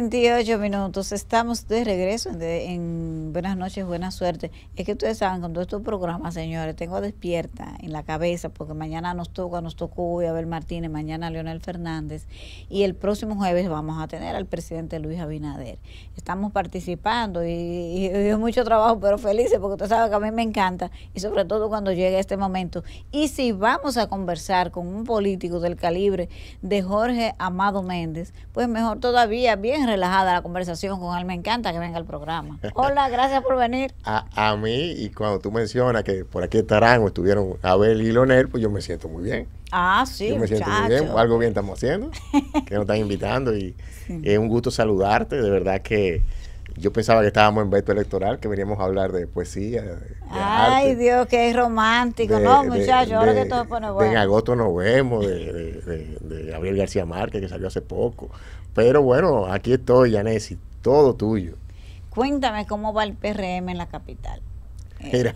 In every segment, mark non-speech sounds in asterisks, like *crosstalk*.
28 minutos, estamos de regreso en, Buenas noches, buena suerte. Es que ustedes saben, con todos estos programas, señores, tengo despierta en la cabeza porque mañana nos toca, nos tocó Abel Martínez, mañana Leonel Fernández y el próximo jueves vamos a tener al presidente Luis Abinader. Estamos participando y, es mucho trabajo, pero felices porque usted sabe que a mí me encanta y sobre todo cuando llega este momento. Y si vamos a conversar con un político del calibre de Jorge Amado Méndez, pues mejor todavía, bien relajada la conversación con él. Me encanta que venga al programa. Hola, gracias por venir. *laughs* A, mí, y cuando tú mencionas que por aquí estarán o estuvieron Abel y Lonel pues yo me siento muy bien. Ah, sí. Yo me siento muy bien. Algo bien estamos haciendo, *laughs* que nos están invitando y es un gusto saludarte. De verdad que yo pensaba que estábamos en veto electoral, que veníamos a hablar de poesía. Ay, Dios, qué romántico. no, muchachos, ahora que todo pone bueno. En agosto nos vemos, de, de, Gabriel García Márquez, que salió hace poco. Pero bueno, aquí estoy, Yanesi, todo tuyo. Cuéntame cómo va el PRM en la capital. Eh,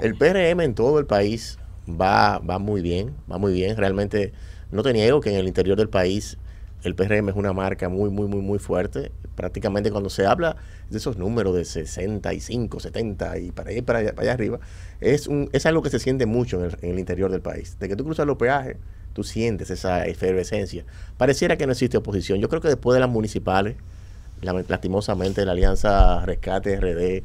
el PRM en todo el país va, va muy bien, va muy bien. Realmente no te niego que en el interior del país el PRM es una marca muy, muy, muy, muy fuerte. Prácticamente cuando se habla de esos números de 65, 70 y para allá, para allá, para arriba, es, un, es algo que se siente mucho en el, interior del país. De que tú cruzas los peajes, tú sientes esa efervescencia. Pareciera que no existe oposición. Yo creo que después de las municipales, lastimosamente la Alianza Rescate RD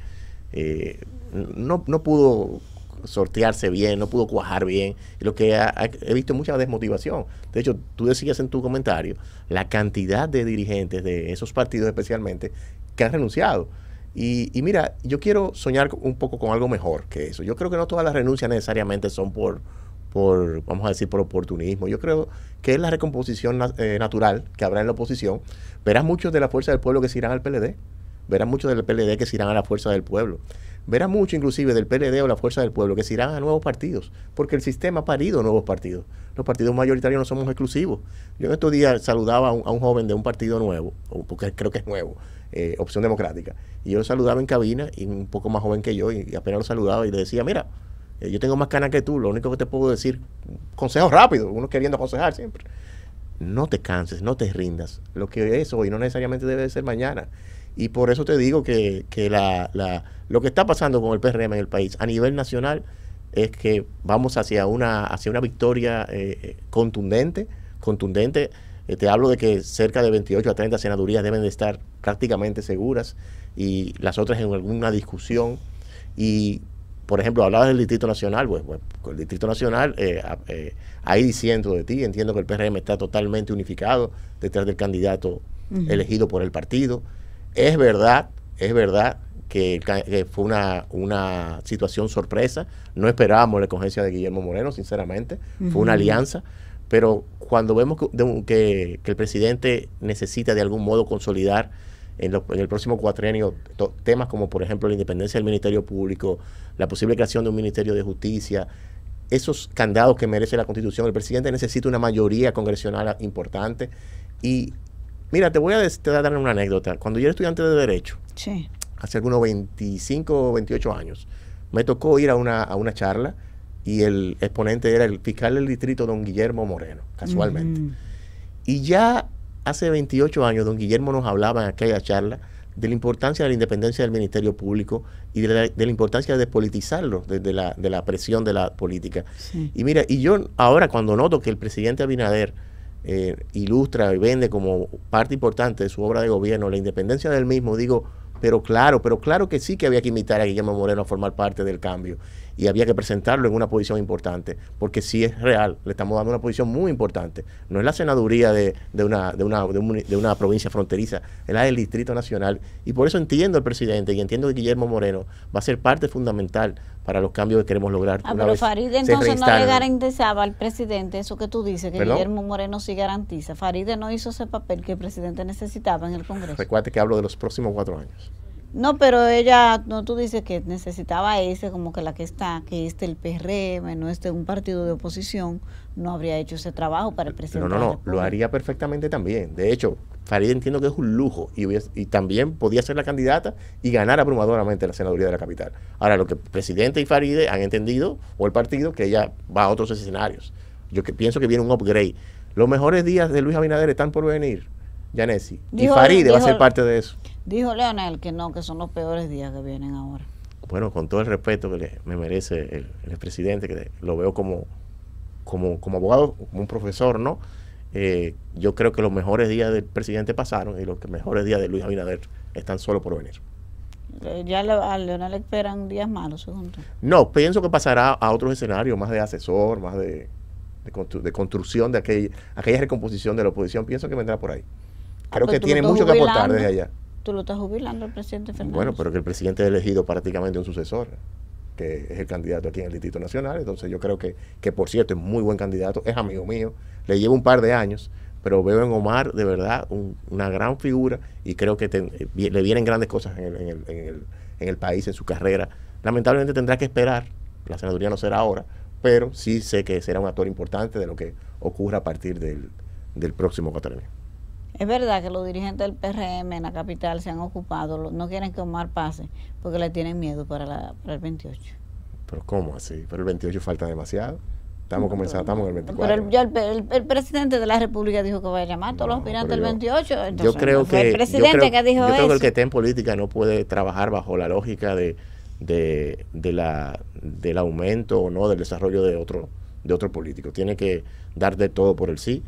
eh, no, no pudo sortearse bien, no pudo cuajar bien. lo que he visto mucha desmotivación. De hecho, tú decías en tu comentario la cantidad de dirigentes de esos partidos especialmente que han renunciado. Y, mira, yo quiero soñar un poco con algo mejor que eso. Yo creo que no todas las renuncias necesariamente son por, por vamos a decir, por oportunismo. Yo creo que es la recomposición eh, natural que habrá en la oposición. Verás muchos de la fuerza del pueblo que se irán al PLD. Verás muchos del PLD que se irán a la fuerza del pueblo verá mucho inclusive del PLD o la Fuerza del Pueblo que se irán a nuevos partidos, porque el sistema ha parido nuevos partidos. Los partidos mayoritarios no somos exclusivos. Yo en estos días saludaba a un, joven de un partido nuevo, porque creo que es nuevo, eh, Opción Democrática, y yo lo saludaba en cabina, y un poco más joven que yo, y, apenas lo saludaba y le decía, mira, eh, yo tengo más canas que tú, lo único que te puedo decir, consejo rápido, uno queriendo aconsejar siempre. No te canses, no te rindas. Lo que es hoy no necesariamente debe ser mañana. Y por eso te digo que, lo que está pasando con el PRM en el país a nivel nacional es que vamos hacia una, hacia una victoria eh, eh, contundente, contundente. Eh, te hablo de que cerca de 28 a 30 senadurías deben de estar prácticamente seguras y las otras en alguna discusión. Y, por ejemplo, hablabas del Distrito Nacional, pues, pues con el Distrito Nacional, ahí diciendo de ti, entiendo que el PRM está totalmente unificado detrás del candidato elegido por el partido. Es verdad, es verdad que, fue una, una, situación sorpresa. No esperábamos la escogencia de Guillermo Moreno, sinceramente. Fue una alianza. Pero cuando vemos que, el presidente necesita de algún modo consolidar en, el próximo cuatrienio temas como, por ejemplo, la independencia del Ministerio Público, la posible creación de un Ministerio de Justicia, esos candados que merece la Constitución, el presidente necesita una mayoría congresional importante y Mira, te voy a, dar una anécdota. Cuando yo era estudiante de Derecho, hace algunos 25 o 28 años, me tocó ir a una, a una charla y el exponente era el fiscal del distrito, don Guillermo Moreno, casualmente. Y ya hace 28 años, don Guillermo nos hablaba en aquella charla de la importancia de la independencia del Ministerio Público y de la, importancia de despolitizarlo desde de la, presión de la política. Y mira, y yo ahora cuando noto que el presidente Abinader eh, ilustra y vende como parte importante de su obra de gobierno, la independencia del mismo, digo, pero claro, pero claro que sí que había que invitar a Guillermo Moreno a formar parte del cambio y había que presentarlo en una posición importante, porque sí es real, le estamos dando una posición muy importante. No es la senaduría de, una, de, una, de una provincia fronteriza, es la del Distrito Nacional. Y por eso entiendo al presidente y entiendo que Guillermo Moreno va a ser parte fundamental para los cambios que queremos lograr. Ah, pero Farideh entonces no le garantizaba al presidente eso que tú dices, que Guillermo Moreno sí garantiza. Faride no hizo ese papel que el presidente necesitaba en el Congreso. Recuerda que hablo de los próximos cuatro años. No, pero ella, no tú dices que necesitaba ese, como que la que está, que este el PRM, no este un partido de oposición, no habría hecho ese trabajo para el presidente. No, no, no, lo haría perfectamente también. De hecho, Farideh entiendo que es un lujo y, y, también podía ser la candidata y ganar abrumadoramente la senaduría de la capital. Ahora, lo que el presidente y Faride han entendido, o el partido, que ella va a otros escenarios. Yo que pienso que viene un upgrade. Los mejores días de Luis Abinader están por venir, Yanesi. Y Farideh va a ser parte de eso. Dijo Leonel que no, que son los peores días que vienen ahora. Bueno, con todo el respeto que le, me merece el, presidente, que lo veo como, como, como abogado, como un profesor, ¿no? Eh, yo creo que los mejores días del presidente pasaron y los mejores días de Luis Abinader están solo por venir. Eh, ¿Ya a Leonel esperan días malos, según No, pienso que pasará a otros escenarios, más de asesor, más de, de, construcción de aquella, aquella recomposición de la oposición. Pienso que vendrá por ahí. Ah, creo pues que tiene mucho que aportar desde allá. Tú lo estás jubilando al presidente Fernández. Bueno, pero que el presidente ha elegido prácticamente un sucesor que es el candidato aquí en el Distrito Nacional. Entonces yo creo que, por cierto, es muy buen candidato, es amigo mío, le llevo un par de años, pero veo en Omar de verdad una gran figura y creo que eh, le vienen grandes cosas en el, país, en su carrera. Lamentablemente tendrá que esperar, la senaduría no será ahora, pero sí sé que será un actor importante de lo que ocurra a partir del, del próximo cuatrimestre es verdad que los dirigentes del PRM en la capital se han ocupado, no quieren que Omar pase porque le tienen miedo para, la, el 28. Pero ¿cómo así? Pero el 28 falta demasiado. Estamos comenzando, estamos en el 24. Pero el, presidente de la República dijo que va a llamar a todos los aspirantes el 28. yo creo que. El que el que esté en política no puede trabajar bajo la lógica de, la, del aumento o no del desarrollo de otro, de otro político. Tiene que dar de todo por el sí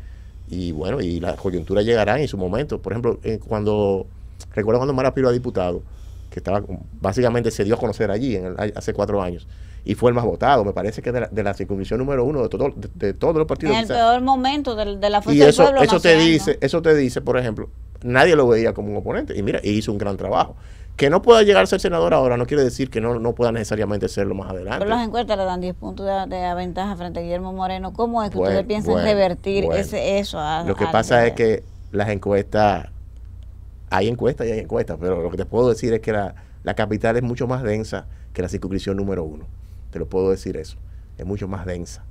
y bueno, y la coyuntura llegará en su momento. Por ejemplo, eh, cuando, recuerdo cuando Mara Piro era diputado, que estaba, básicamente se dio a conocer allí en hace cuatro años, y fue el más votado, me parece que de la, de circunscripción número uno de, todos de, todos los partidos. En el peor momento de, la función y eso, Eso te dice, eso te dice, por ejemplo, nadie lo veía como un oponente, y mira, hizo un gran trabajo que no pueda llegar a ser senador ahora no quiere decir que no, no pueda necesariamente serlo más adelante. Pero las encuestas le dan 10 puntos de, ventaja frente a Guillermo Moreno. ¿Cómo es que ustedes piensan revertir Ese, eso? lo que pasa es que las encuestas, hay encuestas y hay encuestas, pero lo que te puedo decir es que la, capital es mucho más densa que la circunscripción número uno. Te lo puedo decir eso. Es mucho más densa.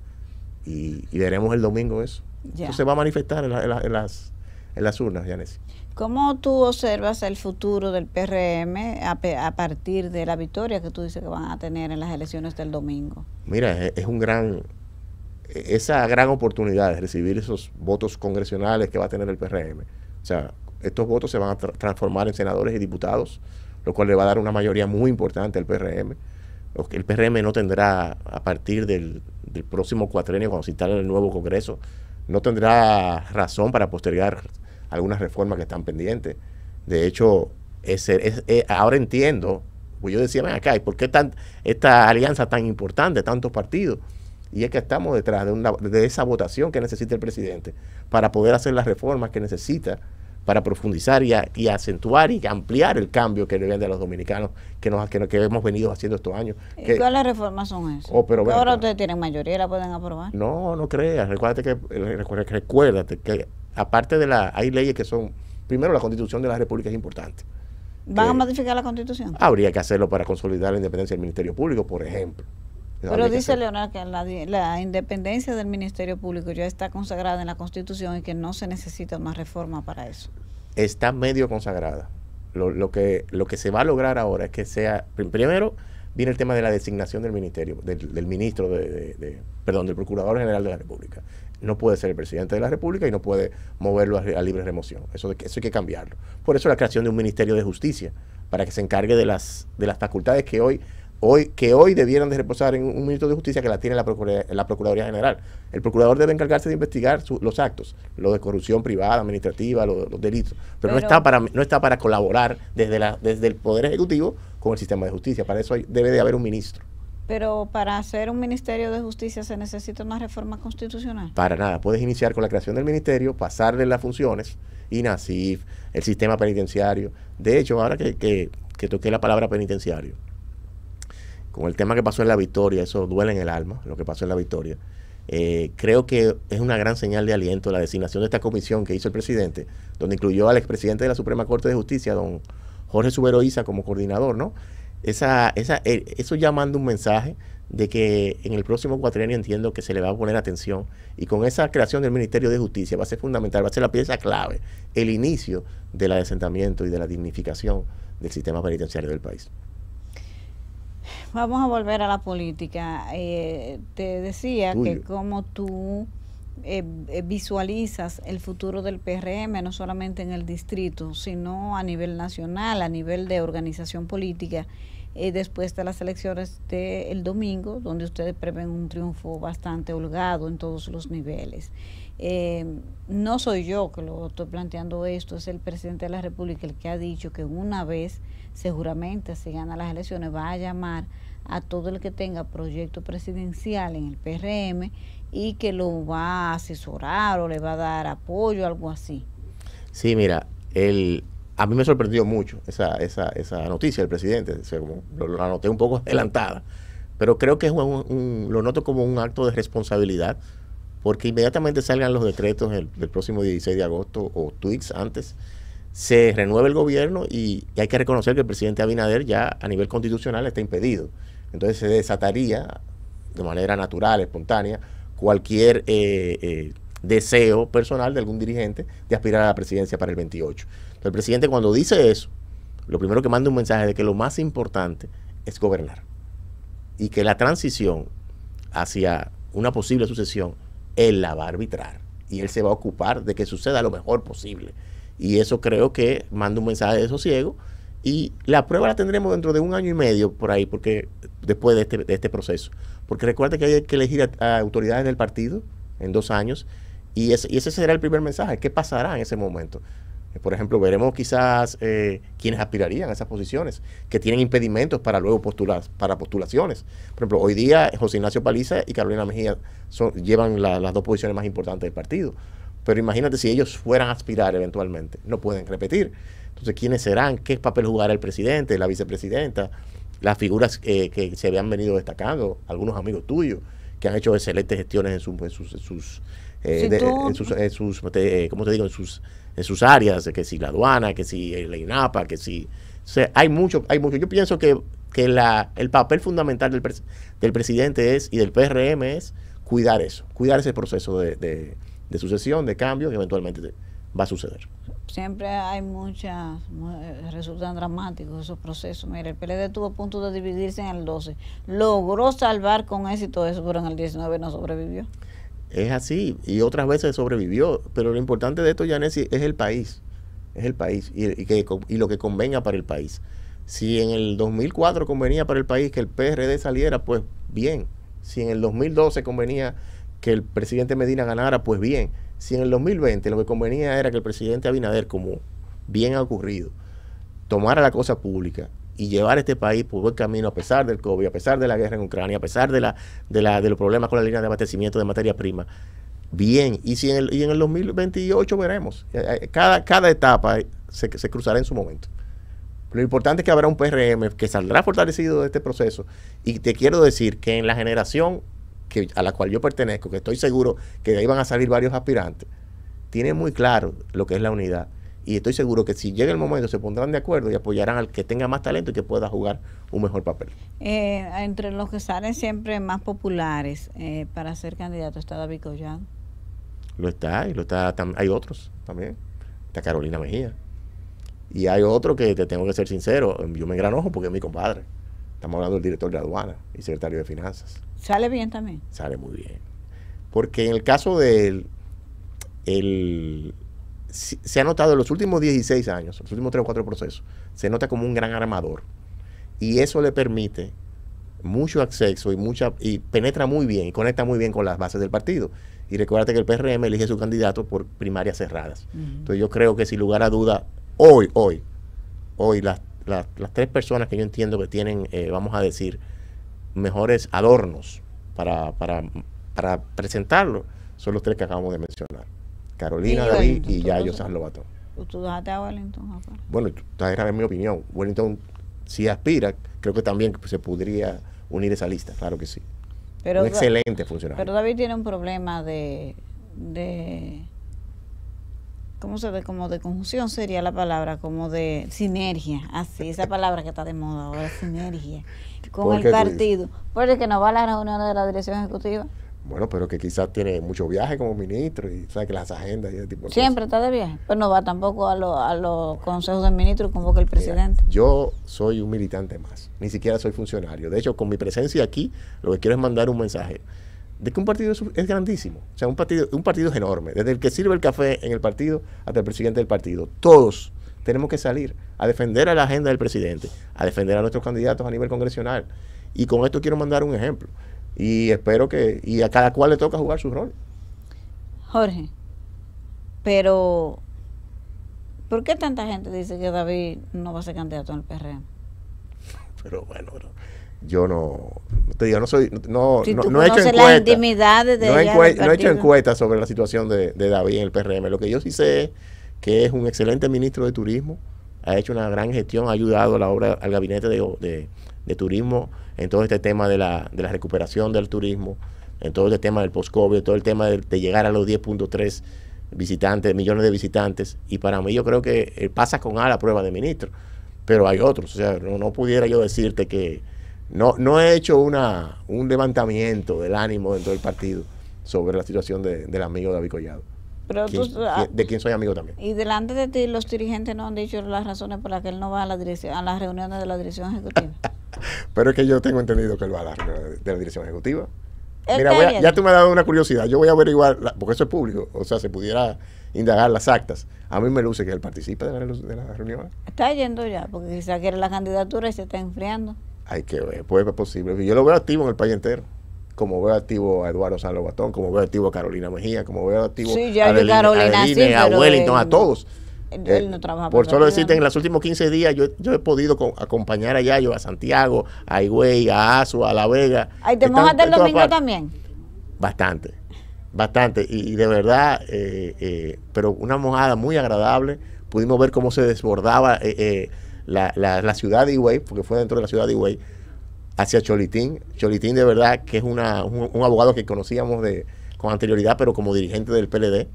Y, veremos el domingo eso. Eso se va a manifestar en, en, las, en las urnas, Yanesi. ¿Cómo tú observas el futuro del PRM a, partir de la victoria que tú dices que van a tener en las elecciones del domingo? Mira, es, un gran, e, esa gran oportunidad de recibir esos votos congresionales que va a tener el PRM. O sea, estos votos se van a transformar en senadores y diputados, lo cual le va a dar una mayoría muy importante al PRM. El PRM no tendrá, a partir del, del próximo cuatrenio, cuando se instale el nuevo Congreso, no tendrá razón para postergar algunas reformas que están pendientes. De hecho, es, eh, ahora entiendo, pues yo decía, acá, ¿y por qué esta alianza tan importante, tantos partidos? Y es que estamos detrás de, una, de esa votación que necesita el presidente para poder hacer las reformas que necesita para profundizar y, acentuar y ampliar el cambio que le deben de los dominicanos que, nos, que, hemos venido haciendo estos años. ¿Y cuáles reformas son esas? Oh, pero, ahora ustedes tienen mayoría, y la pueden aprobar. No, no creas. Recuérdate que, recuérdate que aparte de la, hay leyes que son, primero la constitución de la república es importante. ¿Van a modificar la constitución? Habría que hacerlo para consolidar la independencia del Ministerio Público, por ejemplo. Pero dice Leonardo que la, independencia del Ministerio Público ya está consagrada en la Constitución y que no se necesita más reforma para eso. Está medio consagrada. Lo, que, lo que se va a lograr ahora es que sea, primero viene el tema de la designación del ministerio, del, ministro, de, perdón, del Procurador General de la República. No puede ser el presidente de la República y no puede moverlo a, libre remoción. Eso, eso hay que cambiarlo. Por eso la creación de un ministerio de justicia, para que se encargue de las, de las facultades que hoy hoy, que hoy debieran de reposar en un ministro de justicia que la tiene la, Procuraduría, General. El procurador debe encargarse de investigar los actos, lo de corrupción privada, administrativa, los, delitos, pero, no, está para, no está para colaborar desde, la, desde el Poder Ejecutivo con el sistema de justicia. Para eso debe de haber un ministro. Pero para hacer un Ministerio de Justicia se necesita una reforma constitucional. Para nada, puedes iniciar con la creación del ministerio, pasarle las funciones, y NACIF, el sistema penitenciario. De hecho, ahora que, que, que toqué la palabra penitenciario, con el tema que pasó en la victoria, eso duele en el alma, lo que pasó en la victoria. Eh, creo que es una gran señal de aliento la designación de esta comisión que hizo el presidente, donde incluyó al expresidente de la Suprema Corte de Justicia, don Jorge Subero Isa, como coordinador, ¿no? Esa, esa, eh, eso ya manda un mensaje de que en el próximo cuatrienio entiendo que se le va a poner atención y con esa creación del Ministerio de Justicia va a ser fundamental, va a ser la pieza clave, el inicio del asentamiento y de la dignificación del sistema penitenciario del país vamos a volver a la política. Eh, te decía que como tú eh, eh, visualizas el futuro del PRM, no solamente en el distrito, sino a nivel nacional, a nivel de organización política, después de las elecciones del domingo, donde ustedes prevén un triunfo bastante holgado en todos los niveles. Eh, no soy yo que lo estoy planteando esto, es el presidente de la República el que ha dicho que una vez seguramente se gana las elecciones va a llamar a todo el que tenga proyecto presidencial en el PRM y que lo va a asesorar o le va a dar apoyo, algo así. Sí, mira, a mí me sorprendió mucho esa, noticia del presidente, la lo, anoté un poco adelantada, pero creo que es lo noto como un acto de responsabilidad porque inmediatamente salgan los decretos del próximo 16 de agosto o tweets antes, se renueve el gobierno y, hay que reconocer que el presidente Abinader ya a nivel constitucional está impedido. Entonces se desataría de manera natural, espontánea, cualquier eh, eh, deseo personal de algún dirigente de aspirar a la presidencia para el 28. Entonces el presidente cuando dice eso, lo primero que manda un mensaje de que lo más importante es gobernar y que la transición hacia una posible sucesión él la va a arbitrar y él se va a ocupar de que suceda lo mejor posible. Y eso creo que manda un mensaje de sosiego. Y la prueba la tendremos dentro de un año y medio por ahí, porque después de este, este proceso. Porque recuerda que hay que elegir a, autoridades del partido en dos años. Y ese, y ese será el primer mensaje. ¿Qué pasará en ese momento? Por ejemplo, veremos quizás eh, quienes aspirarían a esas posiciones, que tienen impedimentos para luego postular, para postulaciones. Por ejemplo, hoy día José Ignacio Paliza y Carolina Mejía llevan las dos posiciones más importantes del partido. Pero imagínate si ellos fueran a aspirar eventualmente, no pueden repetir. Entonces, ¿quiénes serán? ¿Qué papel jugará el presidente, la vicepresidenta? Las figuras eh, que se habían venido destacando, algunos amigos tuyos que han hecho excelentes gestiones en sus eh, en sus, en eh, digo? En sus, en sus áreas, que si la aduana, que si la INAPA, que si... hay mucho, hay mucho. Yo pienso que, que la, el papel fundamental del, del presidente es y del PRM es cuidar eso, cuidar ese proceso de, de, sucesión, de cambio que eventualmente va a suceder. Siempre hay muchas, eh, resultan dramáticos esos procesos. mire el PLD estuvo a punto de dividirse en el 12, logró salvar con éxito eso, pero en el 19 no sobrevivió. Es así. Y otras veces sobrevivió. Pero lo importante de esto, Yanesi, es el país. Es el país y, que, y lo que convenga para el país. Si en el 2004 convenía para el país que el PRD saliera, pues bien. Si en el 2012 convenía que el presidente Medina ganara, pues bien. Si en el 2020 lo que convenía era que el presidente Abinader, como bien ha ocurrido, tomara la cosa pública y llevar este país por buen camino a pesar del COVID, a pesar de la guerra en Ucrania, a pesar de, la, la, de los problemas con la línea de abastecimiento de materia prima. Bien, y, si en el, 2028 veremos. Eh, eh, cada, cada etapa se, cruzará en su momento. Lo importante es que habrá un PRM que saldrá fortalecido de este proceso. Y te quiero decir que en la generación que, a la cual yo pertenezco, que estoy seguro que de ahí van a salir varios aspirantes, tiene muy claro lo que es la unidad. Y estoy seguro que si llega el momento se pondrán de acuerdo y apoyarán al que tenga más talento y que pueda jugar un mejor papel. Eh, entre los que salen siempre más populares eh, para ser candidato está David Collado. Lo está, y lo está, hay otros también. Está Carolina Mejía. Y hay otro que te tengo que ser sincero, yo me engranojo porque es mi compadre. Estamos hablando del director de aduana y secretario de finanzas. ¿Sale bien también? Sale muy bien. Porque en el caso del... el, se ha notado en los últimos 16 años, los últimos 3 o 4 procesos, se nota como un gran armador. Y eso le permite mucho acceso y mucha y penetra muy bien y conecta muy bien con las bases del partido. Y recuérdate que el PRM elige su candidato por primarias cerradas. Entonces yo creo que sin lugar a duda, hoy, hoy, hoy las, las, tres personas que yo entiendo que tienen, eh, vamos a decir, mejores adornos para, para presentarlo, son los tres que acabamos de mencionar. Carolina, y David y ya Yosan Lobato. Pues tú dejaste a Wellington, Bueno, esta es mi opinión. Wellington, si aspira, creo que también se podría unir esa lista, claro que sí. un excelente funcionario. Pero David tiene un problema de, de ¿cómo se ve? Como de conjunción sería la palabra, como de sinergia, así, ah, esa palabra que está de moda ahora, sinergia, con el partido. Porque que no va a la reunión de la dirección ejecutiva. Bueno, pero que quizás tiene mucho viaje como ministro y sabe que las agendas y ese tipo de cosas. Siempre está de viaje, Pues no va tampoco a, los consejos de ministro y convoca el presidente. yo soy un militante más, ni siquiera soy funcionario. De hecho, con mi presencia aquí, lo que quiero es mandar un mensaje de que un partido es, grandísimo. O sea, un partido, un partido es enorme. Desde el que sirve el café en el partido hasta el presidente del partido. Todos tenemos que salir a defender a la agenda del presidente, a defender a nuestros candidatos a nivel congresional. Y con esto quiero mandar un ejemplo. Y espero que, y a cada cual le toca jugar su rol. Jorge, pero ¿por qué tanta gente dice que David no va a ser candidato en el PRM? *laughs* Pero bueno, yo no, te digo, no soy, no, no, he hecho encuesta, no, he hecho encuestas sobre la situación de, David en el PRM. Lo que yo sí sé es que es un excelente ministro de turismo, ha hecho una gran gestión, ha ayudado a la obra, al gabinete de, de turismo, en todo este tema de la, de la recuperación del turismo, en todo este tema del post-COVID, todo el tema de, llegar a los 10.3 visitantes, millones de visitantes. Y para mí yo creo que eh, pasa con A la prueba de ministro, pero hay otros. O sea, no, pudiera yo decirte que no, no he hecho una, un levantamiento del ánimo dentro del partido sobre la situación del amigo David Collado. Ah, de quién soy amigo también. Y delante de ti los dirigentes no han dicho las razones por las que él no va a la dirección, a las reuniones de la dirección ejecutiva. *laughs* Pero es que yo tengo entendido que él va a las reuniones de la dirección ejecutiva. Mira, ya tú me has dado una curiosidad. Yo voy a averiguar, porque eso es público, o sea, se pudiera indagar las actas. A mí me luce que él participe de las de la reuniones. Está yendo ya, porque quizá quiere la candidatura y se está enfriando. Hay que ver, puede ser posible. Yo lo veo activo en el país entero como veo activo a Eduardo San Batón como veo activo a Carolina Mejía, como veo activo sí, a, Carolina, a, a Wellington, a todos. Eh, por, solo decirte, en los últimos 15 días yo, he podido acompañar a Yayo, a Santiago, a Higüey, a Azu, a La Vega. Ahí te mojas del el domingo también. Bastante, bastante. Y, de verdad, eh, eh, pero una mojada muy agradable. Pudimos ver cómo se desbordaba la, ciudad de Higüey, porque fue dentro de la ciudad de Higüey hacia Cholitín. Cholitín de verdad que es una, un, abogado que conocíamos de, con anterioridad, pero como dirigente del PLD,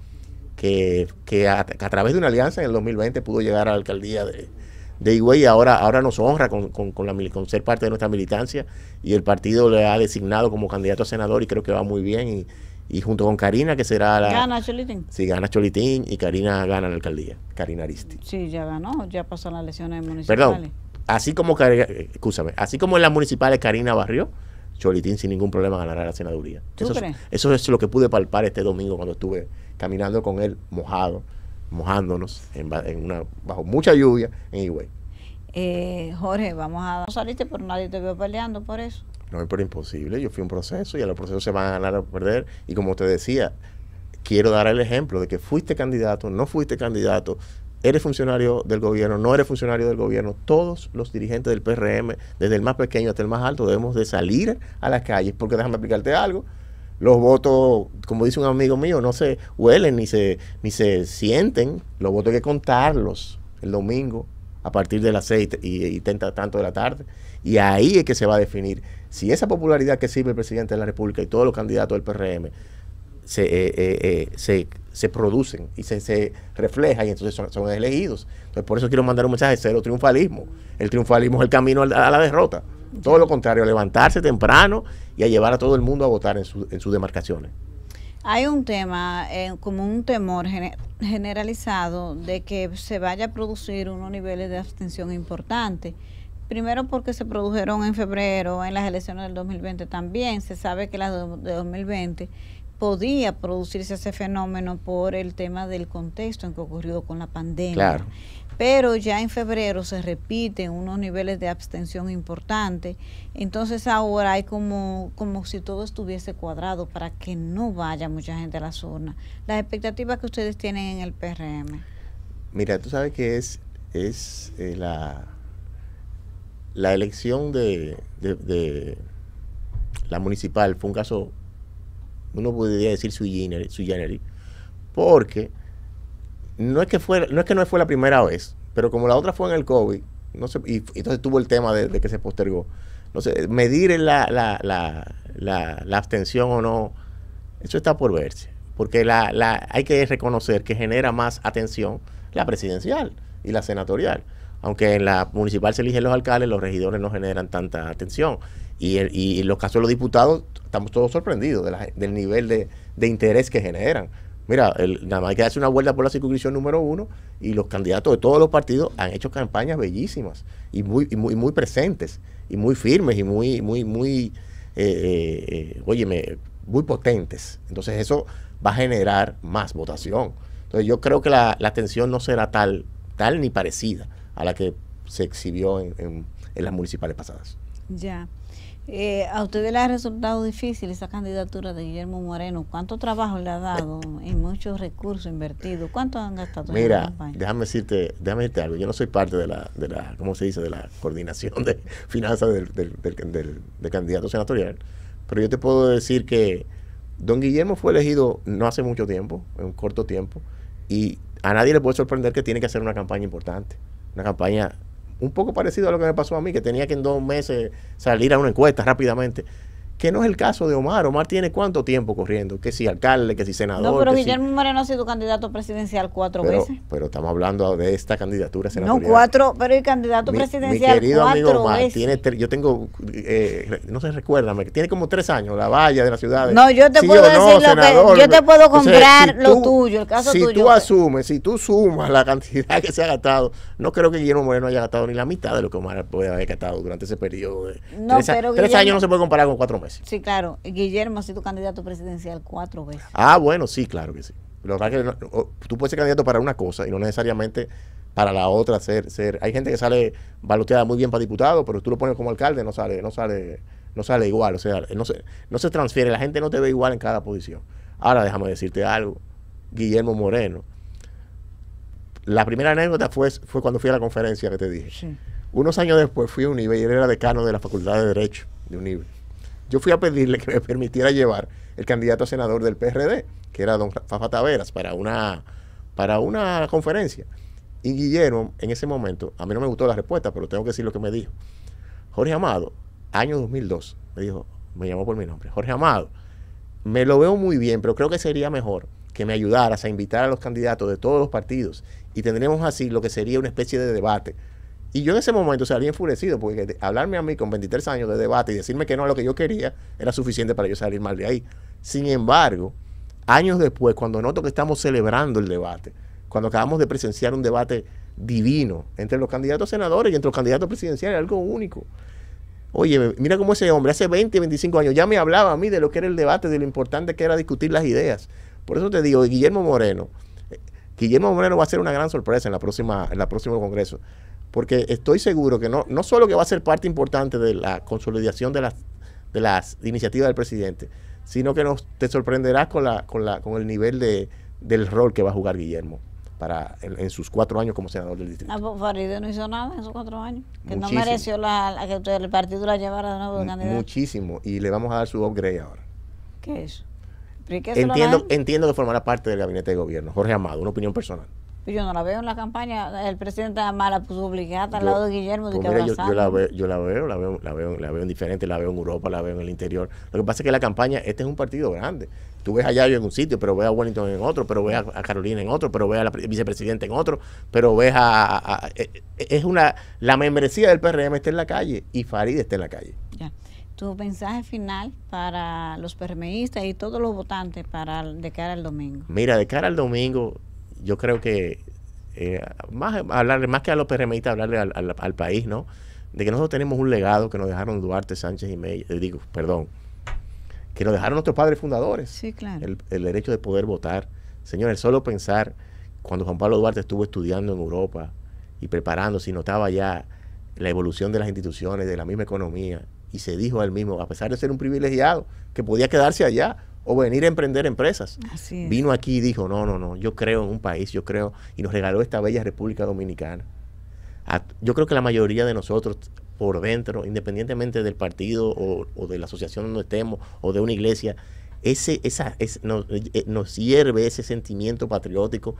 que, que, a, través de una alianza en el 2020 pudo llegar a la alcaldía de, de Higüey y ahora, ahora nos honra con, con, con, la, con ser parte de nuestra militancia y el partido le ha designado como candidato a senador y creo que va muy bien y, junto con Karina, que será la... Gana Cholitín. Sí, gana Cholitín y Karina gana la alcaldía, Karina Aristi. Sí, ya ganó, ya pasó las elecciones municipales. Perdón, Así como, así como en las municipales Karina Barrio, Cholitín sin ningún problema ganará la senaduría. eso, Es, lo que pude palpar este domingo cuando estuve caminando con él mojado, mojándonos en, una, bajo mucha lluvia en Higüey. Eh, Jorge, vamos a... No saliste, pero nadie te vio peleando por eso. No, pero imposible. Yo fui un proceso y a los procesos se van a ganar o perder. Y como te decía, quiero dar el ejemplo de que fuiste candidato, no fuiste candidato, eres funcionario del gobierno, no eres funcionario del gobierno, todos los dirigentes del PRM, desde el más pequeño hasta el más alto, debemos de salir a las calles, porque déjame explicarte algo, los votos, como dice un amigo mío, no se huelen ni se, ni se sienten, los votos hay que contarlos el domingo a partir de las seis y, y tanto de la tarde. Y ahí es que se va a definir si esa popularidad que sirve el presidente de la República y todos los candidatos del PRM eh, eh, eh, se, se, producen y se, se reflejan y entonces son, elegidos. Entonces por eso quiero mandar un mensaje, cero triunfalismo. El triunfalismo es el camino a la, derrota. Todo lo contrario, a levantarse temprano y a llevar a todo el mundo a votar en, su, en sus demarcaciones. Hay un tema, como un temor generalizado de que se vaya a producir unos niveles de abstención importantes. Primero porque se produjeron en febrero, en las elecciones del 2020 también, se sabe que las de 2020 podía producirse ese fenómeno por el tema del contexto en que ocurrió con la pandemia. Pero ya en febrero se repiten unos niveles de abstención importantes, entonces ahora hay como, como si todo estuviese cuadrado para que no vaya mucha gente a la zona. Las expectativas que ustedes tienen en el PRM. Mira, tú sabes que es, es eh, la, la elección de, de la municipal fue un caso uno podría decir su generis, porque no es que no es que no fue la primera vez, pero como la otra fue en el COVID, no sé, y, entonces tuvo el tema de, que se postergó. No sé, medir la, la, la, la, abstención o no, eso está por verse. Porque la, la, hay que reconocer que genera más atención la presidencial y la senatorial. Aunque en la municipal se eligen los alcaldes, los regidores no generan tanta atención. Y, y los casos de los diputados estamos todos sorprendidos del nivel de, interés que generan. Mira, nada más hay que darse una vuelta por la circunscripción número uno y los candidatos de todos los partidos han hecho campañas bellísimas y muy, muy, muy presentes y muy firmes y muy, muy, muy, eh, eh, óyeme, muy potentes. Entonces eso va a generar más votación. Entonces yo creo que la, atención no será tal, tal ni parecida a la que se exhibió en, en, en las municipales pasadas. Ya. Eh, a usted le ha resultado difícil esa candidatura de Guillermo Moreno. ¿Cuánto trabajo le ha dado y muchos recursos invertidos? ¿Cuánto han gastado Mira, en la Déjame decirte, déjame algo. Yo no soy parte de la, de la ¿cómo se dice?, de la coordinación de *laughs* finanzas del, del, del, del candidato senatorial. Pero yo te puedo decir que don Guillermo fue elegido no hace mucho tiempo, en un corto tiempo, y a nadie le puede sorprender que tiene que hacer una campaña importante, una campaña un poco parecido a lo que me pasó a mí, que tenía que en dos meses salir a una encuesta rápidamente que no es el caso de Omar. Omar tiene cuánto tiempo corriendo, que si alcalde, que si senador. No, pero Guillermo Moreno ha sido candidato presidencial cuatro veces. Pero estamos hablando de esta candidatura No, cuatro, pero el candidato presidencial. Mi querido amigo Omar, Tiene, yo tengo, eh, no sé, recuérdame, que tiene como tres años la valla de la ciudad. No, yo te puedo decir yo te puedo comprar lo tuyo, el caso si tuyo. Si tú pues. asumes, si tú sumas la cantidad que se ha gastado, no creo que Guillermo Moreno haya gastado ni la mitad de lo que Omar puede haber gastado durante ese periodo. De no, tres, años no se puede comparar con cuatro Sí, claro. Guillermo ha sido candidato presidencial cuatro veces. Ah, bueno, sí, claro que sí. Lo que oh, tú puedes ser candidato para una cosa y no necesariamente para la otra ser ser hay gente que sale baloteada muy bien para diputado pero tú lo pones como alcalde no sale no sale no sale igual o sea no se no se transfiere la gente no te ve igual en cada posición ahora déjame decirte algo Guillermo Moreno la primera anécdota fue fue cuando fui a la conferencia que te dije unos años después fui a UNIBE y él era decano de la facultad de derecho de UNIBE yo fui a pedirle que me permitiera llevar el candidato a senador del PRD, que era don Fafa Taveras, para una, para una conferencia. Y Guillermo, en ese momento, a mí no me gustó la respuesta, pero tengo que decir lo que me dijo. Jorge Amado, año 2002, me dijo, me llamó por mi nombre, Jorge Amado, me lo veo muy bien, pero creo que sería mejor que me ayudaras a invitar a los candidatos de todos los partidos y tendremos así lo que sería una especie de debate y yo en ese momento salí enfurecido porque hablarme a mí con 23 años de debate y decirme que no era lo que yo quería era suficiente para yo salir mal de ahí. Sin embargo, años después, cuando noto que estamos celebrando el debate, cuando acabamos de presenciar un debate divino entre los candidatos senadores y entre los candidatos presidenciales, algo único. Oye, mira cómo ese hombre hace 20, 25 años ya me hablaba a mí de lo que era el debate, de lo importante que era discutir las ideas. Por eso te digo, Guillermo Moreno, eh, Guillermo Moreno va a ser una gran sorpresa en la próxima en el próximo congreso porque estoy seguro que no, no solo que va a ser parte importante de la consolidación de las, de las iniciativas del presidente, sino que nos, te sorprenderás con, la, con, la, con el nivel de, del rol que va a jugar Guillermo para en, sus cuatro años como senador del distrito. Ah, pues Farideh no hizo nada en sus cuatro años, que no mereció la, que el partido la llevara de nuevo de candidato. Muchísimo, y le vamos a dar su upgrade ahora. ¿Qué es? Entiendo, entiendo que formará parte del gabinete de gobierno. Jorge Amado, una opinión personal. Yo no la veo en la campaña. El presidente mala puso obligada al lado de Guillermo de pues yo, la veo, yo la veo, la veo, la veo, en diferente, la veo en Europa, la veo en el interior. Lo que pasa es que la campaña, este es un partido grande. Tú ves a Yayo en un sitio, pero ves a Wellington en otro, pero ves a, Carolina en otro, pero ves a la vicepresidenta en otro, pero ves a, e, e, es una la membresía del PRM está en la calle y Farid está en la calle. Ya. Tu mensaje final para los PRMistas y todos los votantes para de cara al domingo. Mira, de cara al domingo, yo creo que eh, más hablarle más que a los PRMistas, hablarle al, país, ¿no? De que nosotros tenemos un legado que nos dejaron Duarte, Sánchez y Mella, eh, digo, perdón, que nos dejaron nuestros padres fundadores. Sí, claro. El, derecho de poder votar. Señores, solo pensar cuando Juan Pablo Duarte estuvo estudiando en Europa y preparándose y notaba ya la evolución de las instituciones, de la misma economía, y se dijo a él mismo, a pesar de ser un privilegiado, que podía quedarse allá o venir a emprender empresas. Vino aquí y dijo, no, no, no, yo creo en un país, yo creo, y nos regaló esta bella República Dominicana. yo creo que la mayoría de nosotros por dentro, independientemente del partido o, de la asociación donde estemos o de una iglesia, ese, esa, eh, nos, nos, ese sentimiento patriótico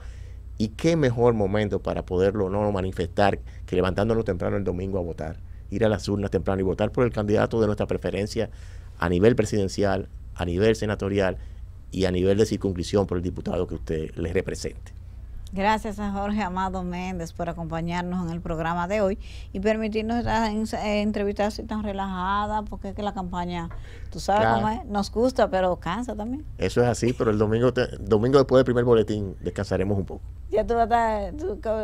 y qué mejor momento para poderlo no manifestar que levantándonos temprano el domingo a votar, ir a las urnas temprano y votar por el candidato de nuestra preferencia a nivel presidencial, a nivel senatorial y a nivel de circunscripción por el diputado que usted le represente. Gracias a Jorge Amado Méndez por acompañarnos en el programa de hoy y permitirnos eh, entrevistarse tan relajada, porque es que la campaña, tú sabes cómo es, nos gusta, pero cansa también. Eso es así, pero el domingo domingo después del primer boletín descansaremos un poco. Ya tú vas a,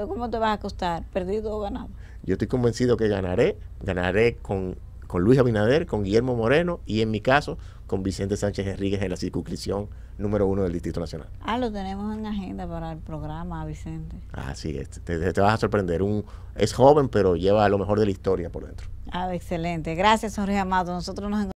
¿Cómo te vas a acostar? ¿Perdido o ganado? Yo estoy convencido que ganaré, ganaré con, con Luis Abinader, con Guillermo Moreno y en mi caso con Vicente Sánchez Enríguez en la circunscripción número uno del Distrito Nacional. Ah, lo tenemos en agenda para el programa, Vicente. Ah, sí, este, te, vas a sorprender. Un, es joven, pero lleva lo mejor de la historia por dentro. Ah, excelente. Gracias, Jorge Amado. Nosotros nos